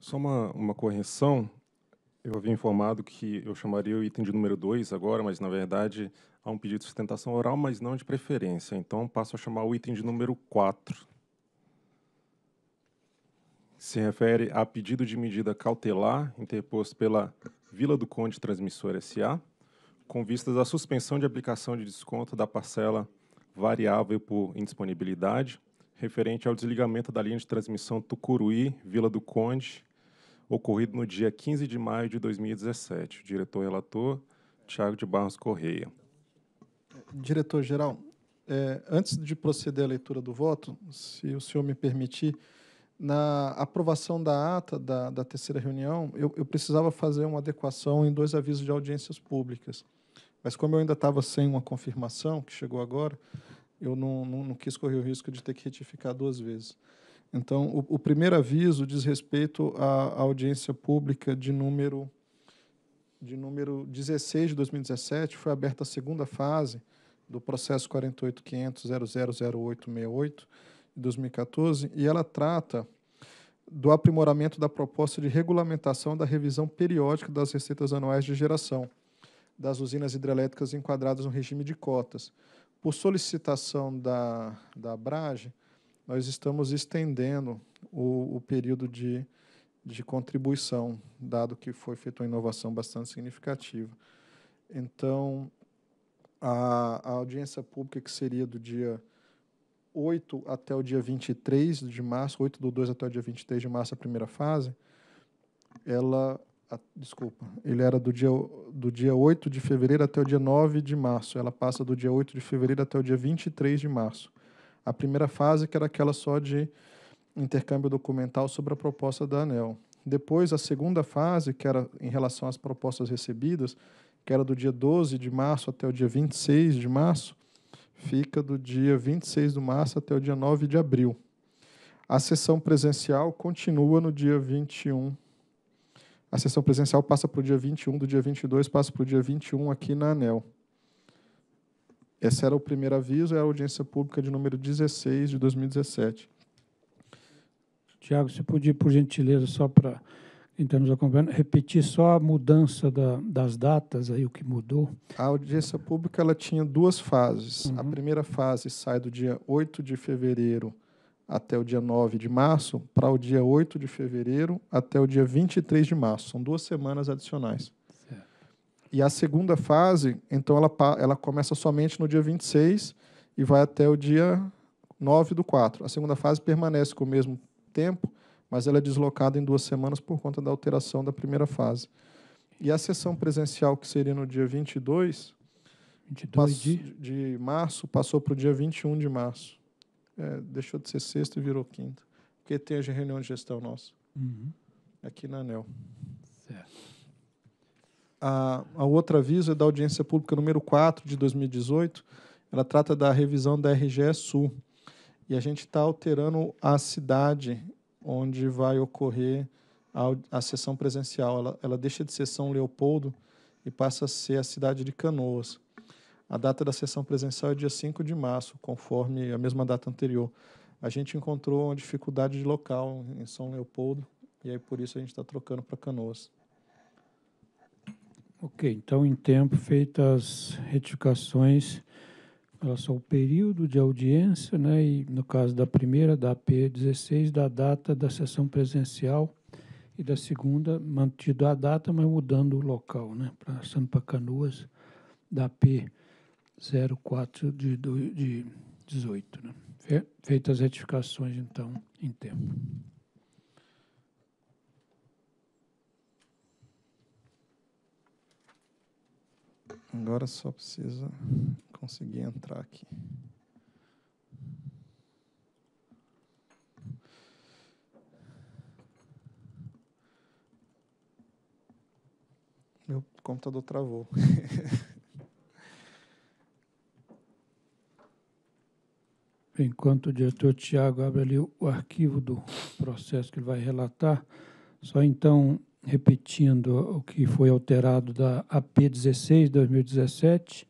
Só uma, uma correção. Eu havia informado que eu chamaria o item de número 2 agora, mas, na verdade, há um pedido de sustentação oral, mas não de preferência. Então, passo a chamar o item de número 4. Se refere a pedido de medida cautelar interposto pela Vila do Conde Transmissora S.A., com vistas à suspensão de aplicação de desconto da parcela variável por indisponibilidade referente ao desligamento da linha de transmissão Tucuruí-Vila do Conde, ocorrido no dia 15 de maio de 2017. Diretor-relator, Tiago de Barros Correia. Diretor-geral, é, antes de proceder à leitura do voto, se o senhor me permitir, na aprovação da ata da, da terceira reunião, eu, eu precisava fazer uma adequação em dois avisos de audiências públicas. Mas como eu ainda estava sem uma confirmação, que chegou agora, eu não, não, não, quis correr o risco de ter que retificar duas vezes. Então, o, o primeiro aviso diz respeito à, audiência pública de número de número 16 de 2017, foi aberta a segunda fase do processo 48.500.000868 de 2014, e ela trata do aprimoramento da proposta de regulamentação da revisão periódica das receitas anuais de geração das usinas hidrelétricas enquadradas no regime de cotas, por solicitação da, da Brage, nós estamos estendendo o, o período de, de contribuição, dado que foi feita uma inovação bastante significativa. Então, a, a, audiência pública, que seria do dia 8 até o dia 23 de março, 8 do 2 até o dia 23 de março, a primeira fase, ela ah, desculpa, ele era do dia, do dia 8 de fevereiro até o dia 9 de março. Ela passa do dia 8 de fevereiro até o dia 23 de março. A primeira fase, que era aquela só de intercâmbio documental sobre a proposta da ANEL. Depois, a segunda fase, que era em relação às propostas recebidas, que era do dia 12 de março até o dia 26 de março, fica do dia 26 de março até o dia 9 de abril. A sessão presencial continua no dia 21 a sessão presencial passa para o dia 21, do dia 22 passa para o dia 21 aqui na ANEL. Esse era o primeiro aviso, era é a audiência pública de número 16 de 2017. Tiago, se podia, por gentileza, só para quem está nos acompanhando, repetir só a mudança da, das datas, aí o que mudou? A audiência pública ela tinha duas fases. Uhum. A primeira fase sai do dia 8 de fevereiro até o dia 9 de março, para o dia 8 de fevereiro até o dia 23 de março. São duas semanas adicionais. Certo. E a segunda fase, então, ela, ela começa somente no dia 26 e vai até o dia 9 do 4. A segunda fase permanece com o mesmo tempo, mas ela é deslocada em duas semanas por conta da alteração da primeira fase. E a sessão presencial, que seria no dia 22, 22 de... de março, passou para o dia 21 de março é, deixou de ser sexta e virou quinta, porque tem a reunião de gestão nossa, uhum. aqui na ANEL. Certo. A, a outra aviso é da audiência pública número 4 de 2018, ela trata da revisão da RGE Sul, e a gente está alterando a cidade onde vai ocorrer a, a sessão presencial. Ela, ela deixa de ser São Leopoldo e passa a ser a cidade de Canoas. A data da sessão presencial é dia 5 de março, conforme a mesma data anterior. A gente encontrou uma dificuldade de local em São Leopoldo e aí por isso a gente está trocando para Canoas. Ok, então em tempo feitas as retificações em relação ao período de audiência, né, e no caso da primeira, da AP 16, da data da sessão presencial, e da segunda, mantido a data, mas mudando o local, né, passando para Canoas, da AP 04 de, de 18. Né? Feitas as retificações, então, em tempo. Agora só precisa conseguir entrar aqui. Meu computador travou. enquanto o diretor Tiago abre ali o arquivo do processo que ele vai relatar, só então repetindo o que foi alterado da AP 16 2017,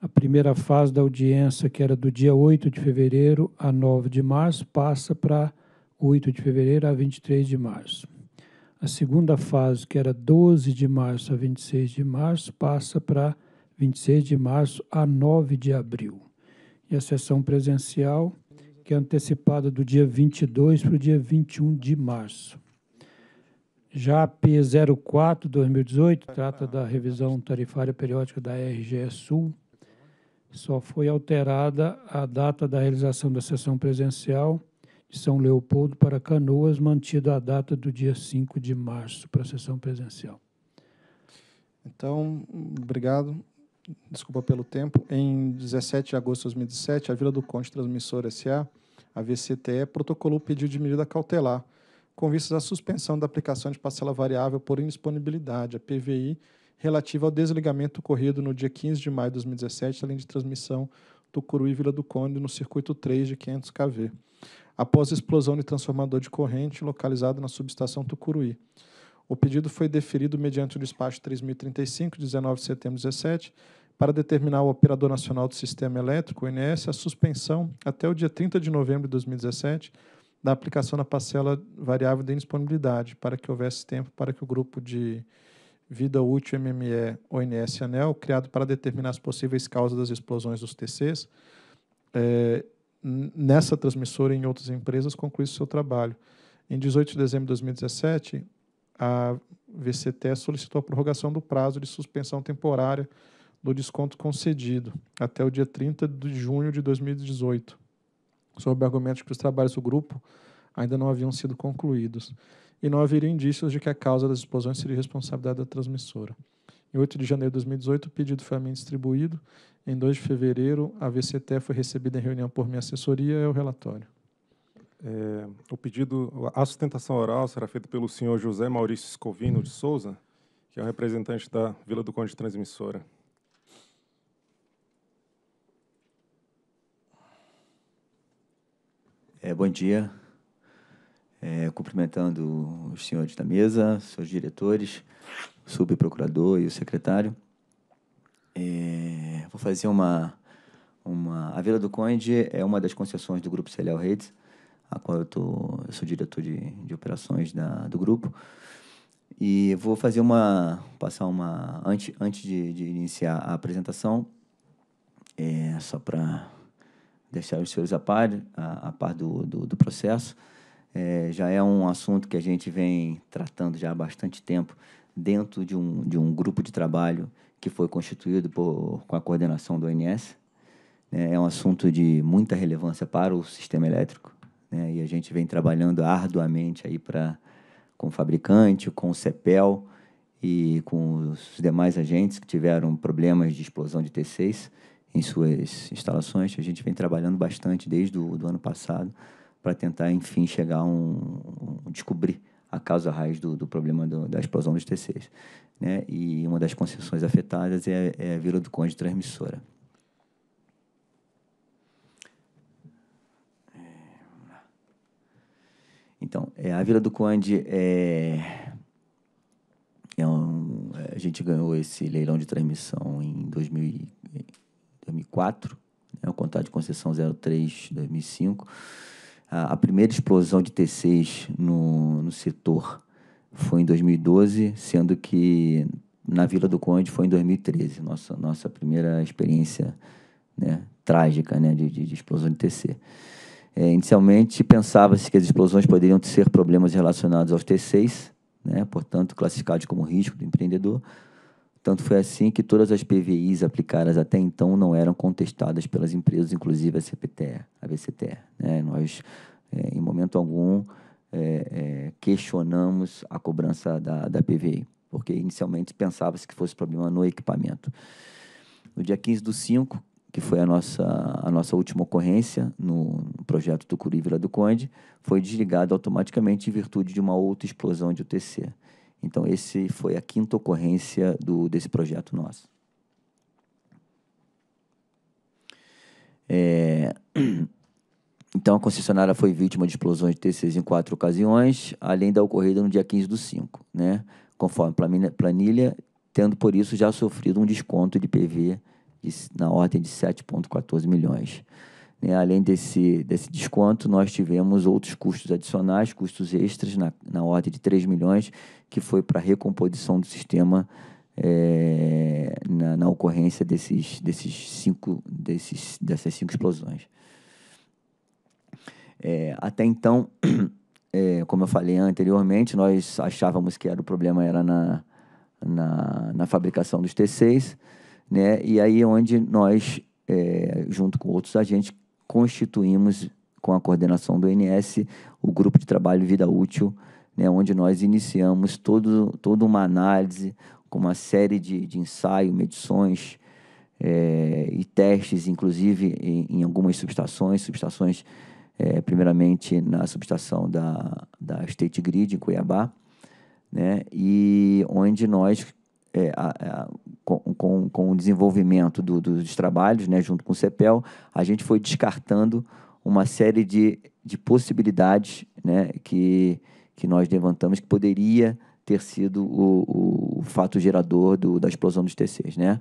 a primeira fase da audiência, que era do dia 8 de fevereiro a 9 de março, passa para 8 de fevereiro a 23 de março. A segunda fase, que era 12 de março a 26 de março, passa para 26 de março a 9 de abril e a sessão presencial, que é antecipada do dia 22 para o dia 21 de março. Já a P04-2018 trata da revisão tarifária periódica da RGE Sul. Só foi alterada a data da realização da sessão presencial de São Leopoldo para Canoas, mantida a data do dia 5 de março para a sessão presencial. Então, obrigado desculpa pelo tempo, em 17 de agosto de 2017, a Vila do Conde Transmissora S.A., a VCTE, protocolou o pedido de medida cautelar com vistas à suspensão da aplicação de parcela variável por indisponibilidade, a PVI, relativa ao desligamento ocorrido no dia 15 de maio de 2017, além de transmissão Tucuruí Vila do Conde, no circuito 3 de 500 kV, após a explosão de transformador de corrente localizado na subestação Tucuruí. O pedido foi deferido mediante o despacho 3035, 19 de setembro de 2017, para determinar ao Operador Nacional do Sistema Elétrico, o INS, a suspensão até o dia 30 de novembro de 2017 da aplicação da parcela variável de indisponibilidade, para que houvesse tempo para que o grupo de vida útil MME ONS ANEL, criado para determinar as possíveis causas das explosões dos TCs, é, eh, nessa transmissora e em outras empresas, concluísse o seu trabalho. Em 18 de dezembro de 2017, a VCT solicitou a prorrogação do prazo de suspensão temporária do desconto concedido até o dia 30 de junho de 2018, sob o argumento de que os trabalhos do grupo ainda não haviam sido concluídos e não haveria indícios de que a causa das explosões seria responsabilidade da transmissora. Em 8 de janeiro de 2018, o pedido foi a mim distribuído. Em 2 de fevereiro, a VCT foi recebida em reunião por minha assessoria e o relatório. É, o pedido, a sustentação oral será feita pelo senhor José Maurício Escovino de Souza, que é o representante da Vila do Conde Transmissora. É, bom dia. É, cumprimentando os senhores da mesa, seus diretores, o subprocurador e o secretário. É, vou fazer uma, uma... A Vila do Conde é uma das concessões do Grupo Celial Redes, a qual eu, tô, eu sou diretor de, de operações da, do grupo. E vou fazer uma. passar uma. Antes, antes de, de iniciar a apresentação, é, só para deixar os senhores a par, a, a par do, do, do processo, é, já é um assunto que a gente vem tratando já há bastante tempo dentro de um, de um grupo de trabalho que foi constituído por, com a coordenação do ONS. É, é um assunto de muita relevância para o sistema elétrico. Né? E a gente vem trabalhando arduamente aí para com o fabricante, com o CEPEL e com os demais agentes que tiveram problemas de explosão de T6 em suas instalações. A gente vem trabalhando bastante desde o ano passado para tentar, enfim, chegar a um, um, descobrir a causa raiz do, do problema do, da explosão dos T6. Né? E uma das concessões afetadas é, é a Vila do Conde Transmissora. Então, é, a Vila do Conde é, é um, é, a gente ganhou esse leilão de transmissão em 2000, 2004, né, o contrato de concessão 03 2005. A, a primeira explosão de T6 no, no setor foi em 2012, sendo que na Vila do Conde foi em 2013, nossa, nossa primeira experiência né, trágica né, de, de, de explosão de TC. É, inicialmente, pensava-se que as explosões poderiam ser problemas relacionados aos T6, né, portanto, classificados como risco do empreendedor. Tanto foi assim que todas as PVIs aplicadas até então não eram contestadas pelas empresas, inclusive a CPTE, a VCTE. Né? Nós, é, em momento algum, é, é questionamos a cobrança da, da PVI, porque inicialmente pensava-se que fosse problema no equipamento. No dia 15 do 5, que foi a nossa, a nossa última ocorrência no, projeto do Curívila do Conde, foi desligado automaticamente em virtude de uma outra explosão de UTC. Então, esse foi a quinta ocorrência do, desse projeto nosso. É, então, a concessionária foi vítima de explosões de TCs em quatro ocasiões, além da ocorrida no dia 15 do 5, né? conforme planilha, tendo por isso já sofrido um desconto de PV de, na ordem de 7,14 milhões. Né? Além desse, desse desconto, nós tivemos outros custos adicionais, custos extras na, na ordem de 3 milhões, que foi para a recomposição do sistema é, na, na, ocorrência desses, desses cinco, desses, dessas cinco explosões. É, até então, é, como eu falei anteriormente, nós achávamos que era, o problema era na, na, na fabricação dos T6, né? E aí onde nós, é, junto com outros agentes, constituímos com a coordenação do INS o grupo de trabalho Vida Útil, né? Onde nós iniciamos todo, toda uma análise com uma série de, de ensaios, medições é, e testes, inclusive em, em algumas subestações, subestações é, primeiramente na subestação da, da State Grid em Cuiabá, né? E onde nós é, a, a, com, com, com, o desenvolvimento do, dos trabalhos, né, junto com o CEPEL, a gente foi descartando uma série de, de possibilidades né, que, que nós levantamos que poderia ter sido o, o fato gerador do, da explosão dos TCs. Né?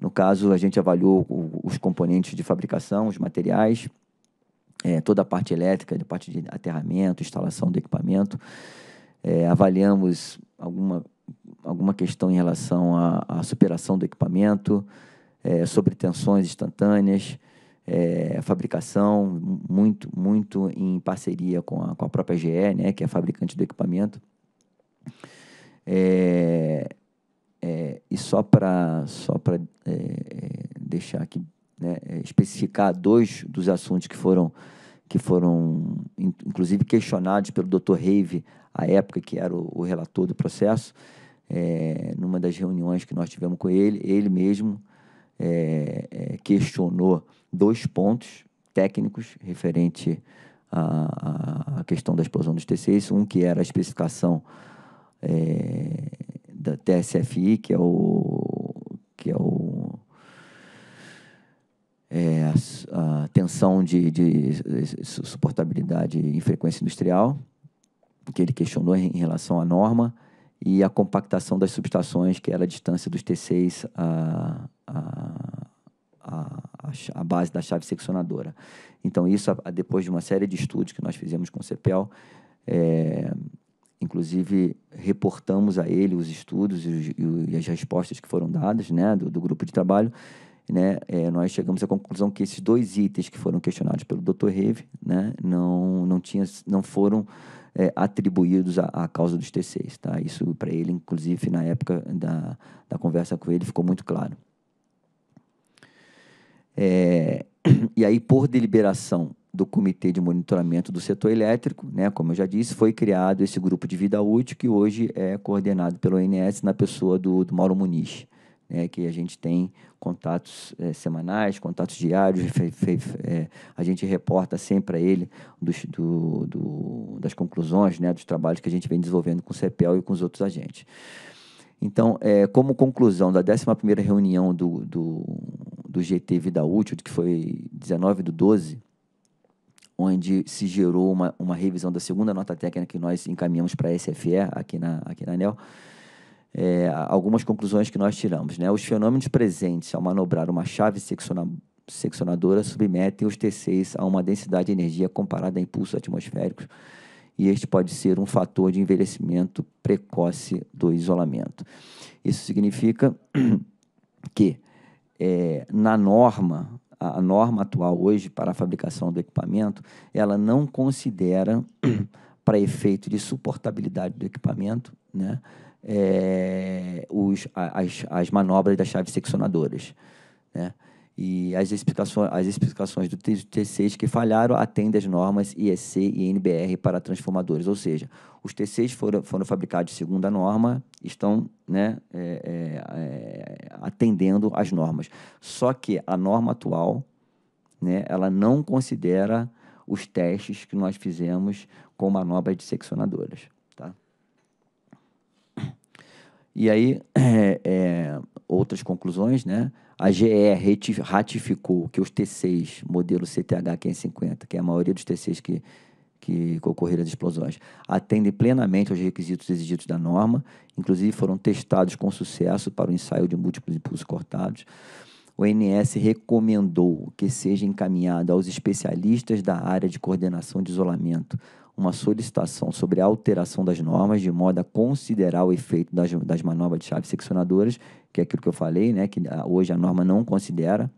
No caso, a gente avaliou os componentes de fabricação, os materiais, é, toda a parte elétrica, a parte de aterramento, instalação do equipamento. É, avaliamos alguma alguma questão em relação à, à superação do equipamento, é, sobre tensões instantâneas, é, fabricação, muito, muito em parceria com a, com a própria GE, né, que é a fabricante do equipamento. É, é e só para só pra, é, deixar aqui né, é, especificar dois dos assuntos que foram que foram inclusive questionados pelo Dr. Reive à época que era o, o relator do processo, é, numa das reuniões que nós tivemos com ele, ele mesmo é, é questionou dois pontos técnicos referente à, à, questão da explosão dos T6 Um que era a especificação é, da TSFI, que é o que é o é, a, a, tensão de, de, suportabilidade em frequência industrial, que ele questionou em relação à norma, e a compactação das subestações, que era a distância dos T6 à, à, à, à base da chave seccionadora. Então, isso, depois de uma série de estudos que nós fizemos com o CEPEL, é, inclusive reportamos a ele os estudos e, e as respostas que foram dadas né, do, do grupo de trabalho, né, é, nós chegamos à conclusão que esses dois itens que foram questionados pelo Dr. Reve né, não, não, não foram é, atribuídos à, à, causa dos T6. Tá? Isso para ele, inclusive, na época da, da conversa com ele, ficou muito claro. É, e aí, por deliberação do Comitê de Monitoramento do Setor Elétrico, né, como eu já disse, foi criado esse grupo de vida útil que hoje é coordenado pelo ONS na pessoa do, do Mauro Muniz. Né, que a gente tem contatos é, semanais, contatos diários, fe, fe, é, a gente reporta sempre a ele dos, do, do, das conclusões né, dos trabalhos que a gente vem desenvolvendo com o CEPEL e com os outros agentes. Então, é, como conclusão da 11ª reunião do, do, do GT Vida Útil, que foi 19 do 12, onde se gerou uma, uma revisão da segunda nota técnica que nós encaminhamos para a SFE, aqui na, aqui na ANEL, é, algumas conclusões que nós tiramos. Né? Os fenômenos presentes ao manobrar uma chave secciona seccionadora submetem os T6 a uma densidade de energia comparada a impulsos atmosféricos, e este pode ser um fator de envelhecimento precoce do isolamento. Isso significa que, é, na norma, a, a norma atual hoje para a fabricação do equipamento, ela não considera, para efeito de suportabilidade do equipamento, né, é, os, as, as manobras das chaves seccionadoras. Né? E as explicações, as explicações do T6 que falharam atendem às normas IEC e NBR para transformadores. Ou seja, os T6 foram, foram fabricados segundo a norma, estão né, é, é, atendendo às normas. Só que a norma atual né, ela não considera os testes que nós fizemos com manobras de seccionadoras. E aí, é, é, outras conclusões, né? A GE ratificou que os T6, modelo CTH 550, que é a maioria dos T6 que, que ocorreram as explosões, atendem plenamente aos requisitos exigidos da norma, inclusive foram testados com sucesso para o ensaio de múltiplos impulsos cortados. O INS recomendou que seja encaminhado aos especialistas da área de coordenação de isolamento uma solicitação sobre a alteração das normas de modo a considerar o efeito das, das manobras de chaves seccionadoras, que é aquilo que eu falei, né, que hoje a norma não considera,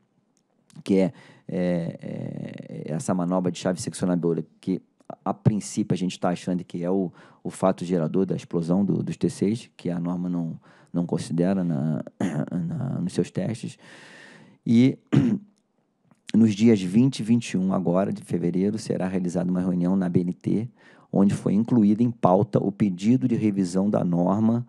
que é, é, é essa manobra de chave seccionadora que a princípio a gente está achando que é o, o fato gerador da explosão do, dos T6, que a norma não, não considera na, na, nos seus testes. E nos dias 20 e 21 agora de fevereiro será realizada uma reunião na BNT, onde foi incluído em pauta o pedido de revisão da norma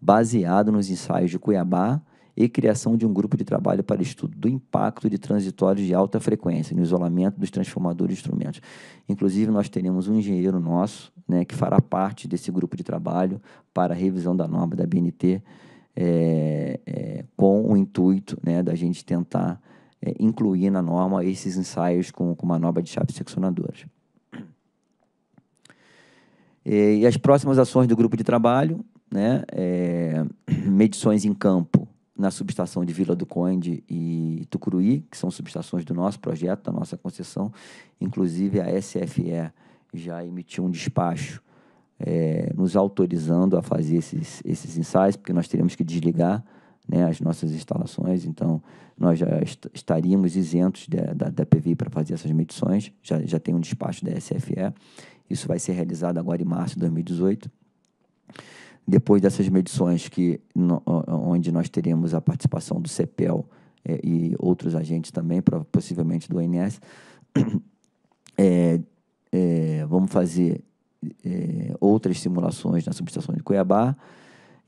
baseado nos ensaios de Cuiabá e criação de um grupo de trabalho para estudo do impacto de transitórios de alta frequência no isolamento dos transformadores de instrumentos. Inclusive, nós teremos um engenheiro nosso né, que fará parte desse grupo de trabalho para a revisão da norma da BNT é, eh, é, eh, com o intuito né, da gente tentar é, incluir na norma esses ensaios com, com manobra de chaves seccionadoras. E, é, e as próximas ações do grupo de trabalho, né, é, medições em campo na subestação de Vila do Conde e Tucuruí, que são subestações do nosso projeto, da nossa concessão. Inclusive, a SFE já emitiu um despacho é, nos autorizando a fazer esses, esses ensaios, porque nós teríamos que desligar né, as nossas instalações, então nós já est estaríamos isentos de, da, da PVI para fazer essas medições, já, já tem um despacho da SFE, isso vai ser realizado agora em março de 2018. Depois dessas medições, que, no, onde nós teremos a participação do CEPEL é, e outros agentes também, possivelmente do ONS, é, é, vamos fazer é, outras simulações na subestação de Cuiabá,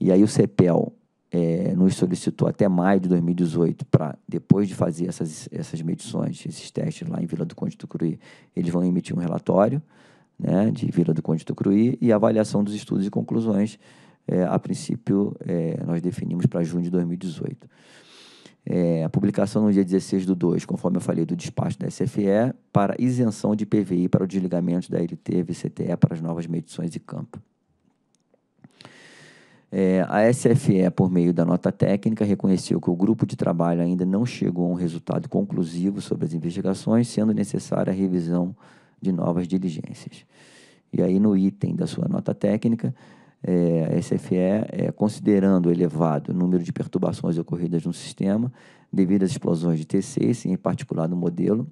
e aí o CEPEL é, nos solicitou até maio de 2018 para, depois de fazer essas, essas medições, esses testes lá em Vila do Conde do Cruí, eles vão emitir um relatório né, de Vila do Conde do Cruí e avaliação dos estudos e conclusões. É, a princípio, é, nós definimos para junho de 2018. É, a publicação no dia 16 do 2, conforme eu falei, do despacho da SFE, para isenção de PVI para o desligamento da LT VCTE para as novas medições de campo. É, a SFE, por meio da nota técnica, reconheceu que o grupo de trabalho ainda não chegou a um resultado conclusivo sobre as investigações, sendo necessária a revisão de novas diligências. E aí, no item da sua nota técnica, é, a SFE, é, considerando o elevado número de perturbações ocorridas no sistema, devido às explosões de T6, em particular no modelo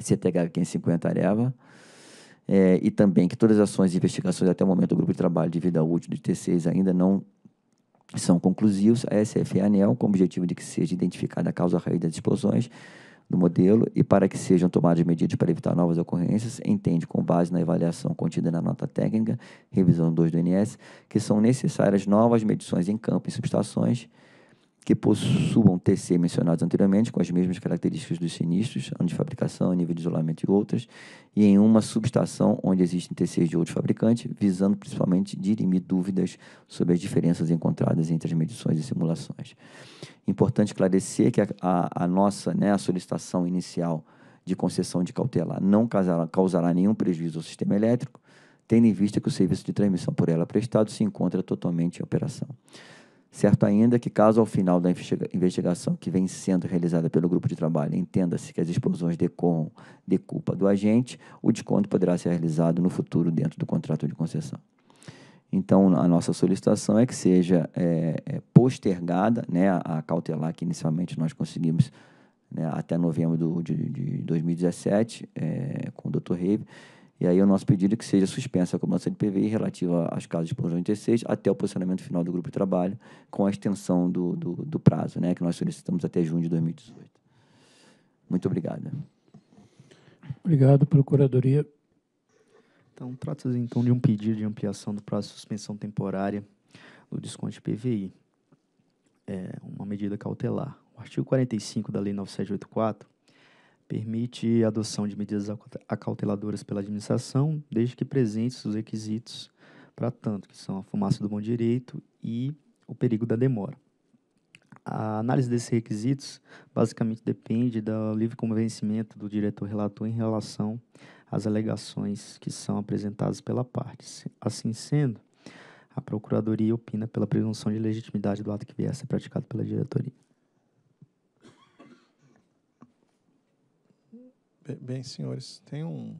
CTH 550 Areva, é, e também que todas as ações e investigações até o momento do Grupo de Trabalho de Vida Útil de T6 ainda não são conclusivos. A SF e a ANEL, com o objetivo de que seja identificada a causa raiz das explosões do modelo e para que sejam tomadas medidas para evitar novas ocorrências, entende, com base na avaliação contida na nota técnica, revisão 2 do INS, que são necessárias novas medições em campo e subestações, que possuam TC mencionados anteriormente, com as mesmas características dos sinistros, ano de fabricação, nível de isolamento e outras, e em uma subestação onde existem TCs de outros fabricantes, visando principalmente dirimir dúvidas sobre as diferenças encontradas entre as medições e simulações. Importante esclarecer que a, a, a nossa né, a solicitação inicial de concessão de cautela não causará, causará nenhum prejuízo ao sistema elétrico, tendo em vista que o serviço de transmissão por ela prestado se encontra totalmente em operação. Certo ainda que, caso ao final da investigação que vem sendo realizada pelo grupo de trabalho entenda-se que as explosões decorram de culpa do agente, o desconto poderá ser realizado no futuro dentro do contrato de concessão. Então, a nossa solicitação é que seja é, é postergada né, a, cautelar que inicialmente nós conseguimos né, até novembro do, de, de 2017 é, com o Dr. Reive, e aí o nosso pedido é que seja suspensa a cobrança de PVI relativa às casas de plantão 86 até o posicionamento final do grupo de trabalho, com a extensão do, do, do prazo, né, que nós solicitamos até junho de 2018. Muito obrigado. Obrigado, Procuradoria. Então, trata-se então de um pedido de ampliação do prazo de suspensão temporária do desconto de PVI. É uma medida cautelar. O artigo 45 da Lei 9784 permite a adoção de medidas acauteladoras pela administração, desde que presentes os requisitos para tanto, que são a fumaça do bom direito e o perigo da demora. A análise desses requisitos basicamente depende do livre convencimento do diretor relator em relação às alegações que são apresentadas pela parte. Assim sendo, a Procuradoria opina pela presunção de legitimidade do ato que vier a ser praticado pela diretoria. Bem, senhores, tem um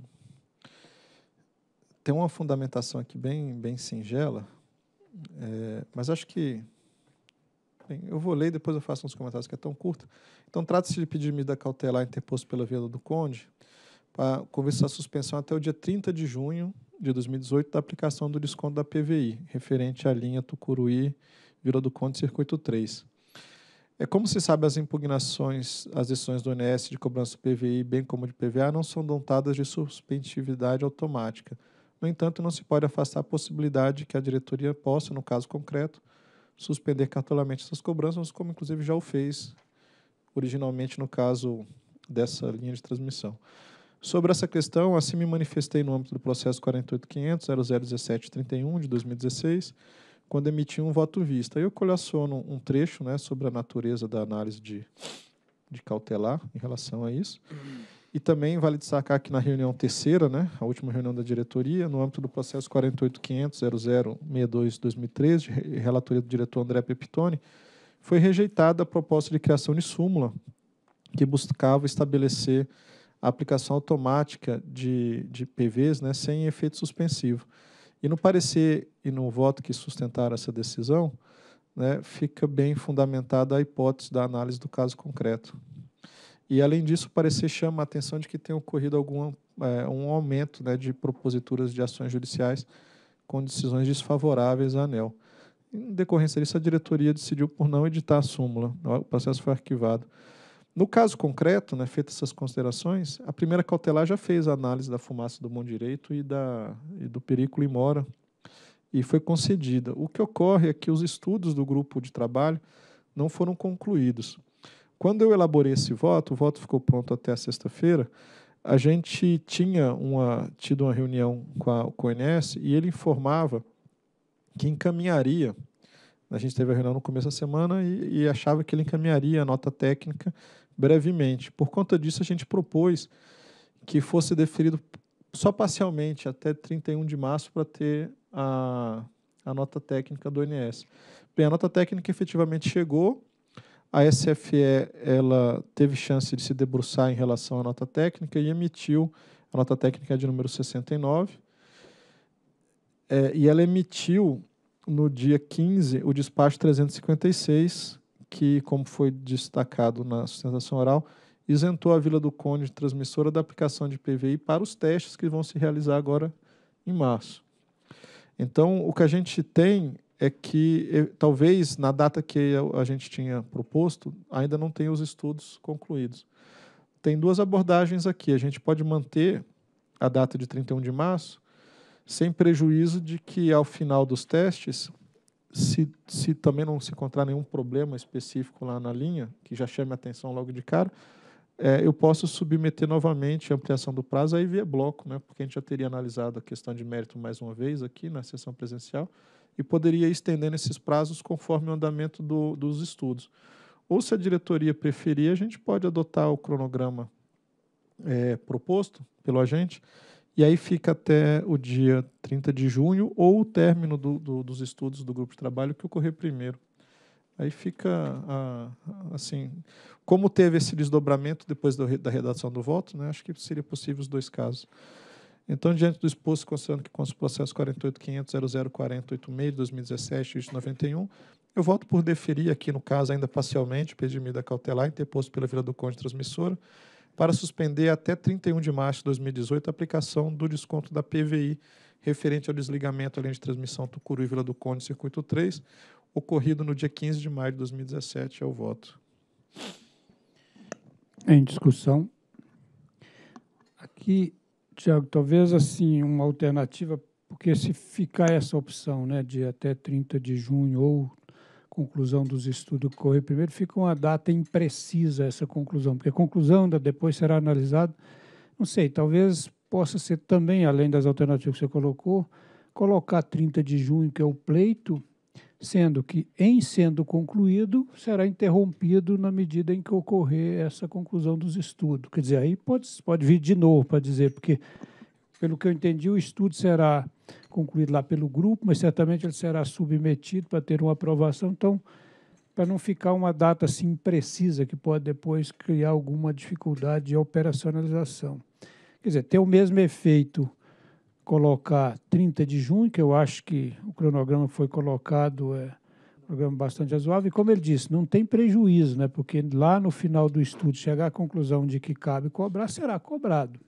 tem uma fundamentação aqui bem bem singela, é, mas acho que bem, eu vou ler e depois eu faço uns comentários que é tão curto. Então trata-se de pedir medida cautelar interposto pela Vila do Conde para conversar a suspensão até o dia 30 de junho de 2018 da aplicação do desconto da PVI referente à linha Tucuruí Vila do Conde Circuito 3. É como se sabe, as impugnações as decisões do INSS de cobrança do PVI, bem como de PVA, não são dotadas de suspensividade automática. No entanto, não se pode afastar a possibilidade de que a diretoria possa, no caso concreto, suspender cautelarmente essas cobranças, como inclusive já o fez originalmente no caso dessa linha de transmissão. Sobre essa questão, assim me manifestei no âmbito do processo 48.500.0017.31 de 2016 quando emitiu um voto vista. Aí eu colaciono um trecho né, sobre a natureza da análise de, de cautelar em relação a isso. E também vale destacar que na reunião terceira, né, a última reunião da diretoria, no âmbito do processo 48.500.0062-2013, de relatoria do diretor André Pepitone, foi rejeitada a proposta de criação de súmula que buscava estabelecer a aplicação automática de, de PVs né, sem efeito suspensivo. E no parecer e no voto que sustentar essa decisão, né, fica bem fundamentada a hipótese da análise do caso concreto. E, além disso, o parecer chama a atenção de que tem ocorrido algum, é, um aumento né, de proposituras de ações judiciais com decisões desfavoráveis à ANEL. Em decorrência disso, a diretoria decidiu por não editar a súmula. O processo foi arquivado. No caso concreto, né, feitas essas considerações, a primeira cautelar já fez a análise da fumaça do mão direito e, da, e do perículo em mora e foi concedida. O que ocorre é que os estudos do grupo de trabalho não foram concluídos. Quando eu elaborei esse voto, o voto ficou pronto até sexta-feira, a gente tinha uma, tido uma reunião com, a, o INS e ele informava que encaminharia, a gente teve a reunião no começo da semana e, e achava que ele encaminharia a nota técnica brevemente. Por conta disso, a gente propôs que fosse deferido só parcialmente até 31 de março para ter a, a nota técnica do ONS. Bem, a nota técnica efetivamente chegou, a SFE ela teve chance de se debruçar em relação à nota técnica e emitiu a nota técnica de número 69. É, e ela emitiu no dia 15 o despacho 356, que, como foi destacado na sustentação oral, isentou a Vila do Conde transmissora da aplicação de PVI para os testes que vão se realizar agora em março. Então, o que a gente tem é que eh, talvez na data que a gente tinha proposto, ainda não tem os estudos concluídos. Tem duas abordagens aqui. A gente pode manter a data de 31 de março, sem prejuízo de que, ao final dos testes, se, se também não se encontrar nenhum problema específico lá na linha, que já chame a atenção logo de cara, é, eu posso submeter novamente a ampliação do prazo, aí via bloco, né? porque a gente já teria analisado a questão de mérito mais uma vez aqui na sessão presencial, e poderia ir estendendo esses prazos conforme o andamento do, dos estudos. Ou, se a diretoria preferir, a gente pode adotar o cronograma é, proposto pelo agente e aí fica até o dia 30 de junho ou o término do, do, dos estudos do grupo de trabalho que ocorrer primeiro. Aí fica a, assim, como teve esse desdobramento depois do, da redação do voto, né, acho que seria possível os dois casos. Então, diante do exposto, considerando que consta o processo 48.500.0040.86 de 2017 e 91, eu voto por deferir aqui, no caso, ainda parcialmente, pedido medida cautelar interposto pela Vila do Conde Transmissora, para suspender até 31 de março de 2018 a aplicação do desconto da PVI referente ao desligamento além de transmissão Tucuru e Vila do Conde, circuito 3, ocorrido no dia 15 de maio de 2017. É o voto. Em discussão. Aqui, Tiago, talvez assim uma alternativa, porque se ficar essa opção né, de até 30 de junho ou conclusão dos estudos que ocorrer primeiro, fica uma data imprecisa essa conclusão, porque a conclusão da depois será analisada, não sei, talvez possa ser também, além das alternativas que você colocou, colocar 30 de junho, que é o pleito, sendo que, em sendo concluído, será interrompido na medida em que ocorrer essa conclusão dos estudos. Quer dizer, aí pode, pode vir de novo para dizer, porque, pelo que eu entendi, o estudo será concluído lá pelo grupo, mas certamente ele será submetido para ter uma aprovação. Então, para não ficar uma data assim precisa que pode depois criar alguma dificuldade de operacionalização. Quer dizer, ter o mesmo efeito colocar 30 de junho, que eu acho que o cronograma foi colocado, é um programa bastante razoável, e como ele disse, não tem prejuízo, né? porque lá no final do estudo chegar à conclusão de que cabe cobrar, será cobrado.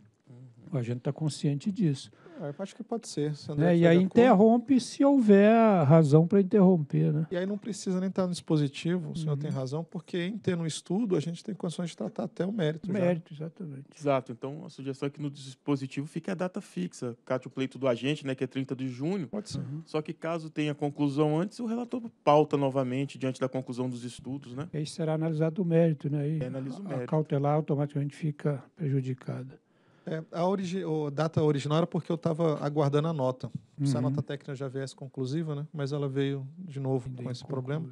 Uhum. A gente está consciente disso. É, eu acho que pode ser. Se né, E aí interrompe se houver razão para interromper. Né? E aí não precisa nem estar no dispositivo, o senhor uhum. tem razão, porque em ter um estudo a gente tem condições de tratar até o mérito. Mérito, já. exatamente. Exato. Então a sugestão é que no dispositivo fique a data fixa. Cate o pleito do agente, né, que é 30 de junho. Pode ser. Uhum. Só que caso tenha conclusão antes, o relator pauta novamente diante da conclusão dos estudos. Né? E aí será analisado o mérito. Né? E é, analisa o mérito. A cautelar automaticamente fica prejudicada. É, a, origi a data original era porque eu estava aguardando a nota. Uhum. Se a uhum. nota técnica já viesse conclusiva, né? mas ela veio de novo Entendi, com esse problema.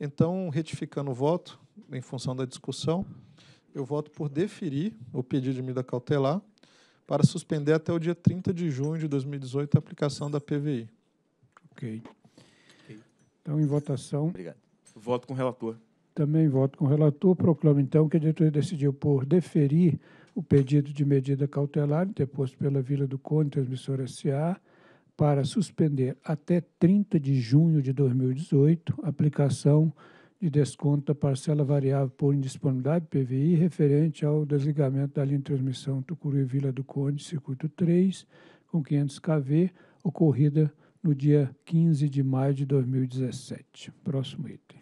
Então, retificando o voto, em função da discussão, eu voto por deferir o pedido de medida cautelar para suspender até o dia 30 de junho de 2018 a aplicação da PVI. Ok. okay. Então, em votação. Obrigado. Voto com o relator. Também voto com o relator. Proclamo, então, que a diretoria decidiu por deferir o pedido de medida cautelar interposto pela Vila do Conde Transmissora S.A. para suspender até 30 de junho de 2018 a aplicação de desconto da parcela variável por indisponibilidade PVI referente ao desligamento da linha de transmissão Tucuruí Vila do Conde, circuito 3, com 500 kV, ocorrida no dia 15 de maio de 2017. Próximo item.